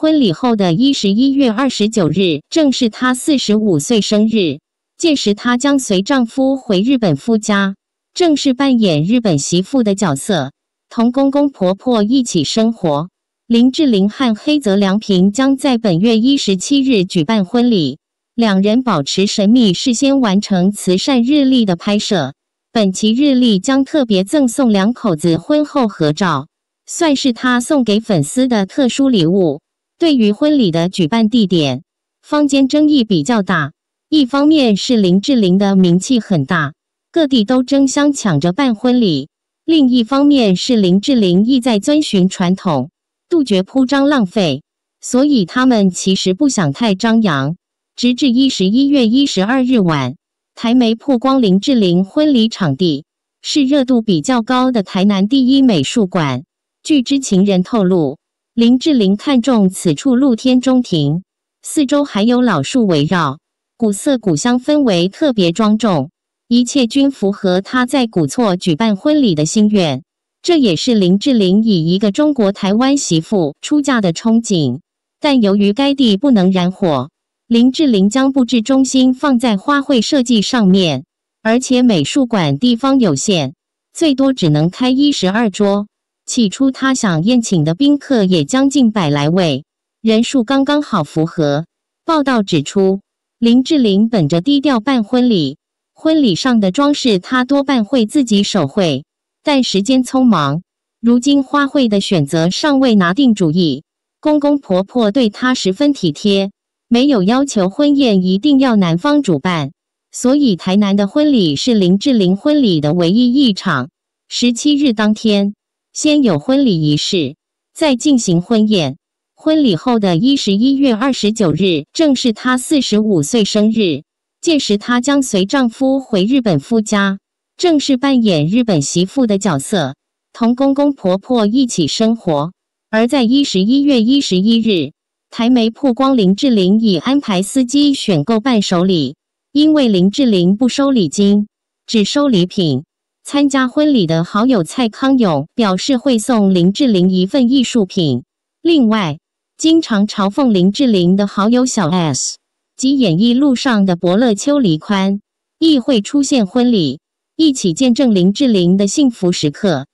婚礼后的一十一月二十九日，正是她四十五岁生日。届时，她将随丈夫回日本夫家，正式扮演日本媳妇的角色，同公公婆婆一起生活。林志玲和黑泽良平将在本月一十七日举办婚礼。两人保持神秘，事先完成慈善日历的拍摄。本期日历将特别赠送两口子婚后合照，算是他送给粉丝的特殊礼物。对于婚礼的举办地点，坊间争议比较大。一方面是林志玲的名气很大，各地都争相抢着办婚礼；另一方面是林志玲意在遵循传统，杜绝铺张浪费，所以他们其实不想太张扬。直至一十一月一十二日晚，台媒曝光林志玲婚礼场地是热度比较高的台南第一美术馆。据知情人透露。林志玲看中此处露天中庭，四周还有老树围绕，古色古香，氛围特别庄重，一切均符合她在古厝举办婚礼的心愿。这也是林志玲以一个中国台湾媳妇出嫁的憧憬。但由于该地不能燃火，林志玲将布置中心放在花卉设计上面，而且美术馆地方有限，最多只能开一十二桌。起初他想宴请的宾客也将近百来位，人数刚刚好符合。报道指出，林志玲本着低调办婚礼，婚礼上的装饰她多半会自己手绘，但时间匆忙，如今花卉的选择尚未拿定主意。公公婆婆对她十分体贴，没有要求婚宴一定要男方主办，所以台南的婚礼是林志玲婚礼的唯一一场。十七日当天。先有婚礼仪式，再进行婚宴。婚礼后的一十一月二十九日，正是她四十五岁生日。届时，她将随丈夫回日本夫家，正式扮演日本媳妇的角色，同公公婆婆一起生活。而在一十一月一十一日，台媒曝光林志玲已安排司机选购伴手礼，因为林志玲不收礼金，只收礼品。参加婚礼的好友蔡康永表示会送林志玲一份艺术品。另外，经常嘲讽林志玲的好友小 S 及演艺路上的伯乐邱黎宽亦会出现婚礼，一起见证林志玲的幸福时刻。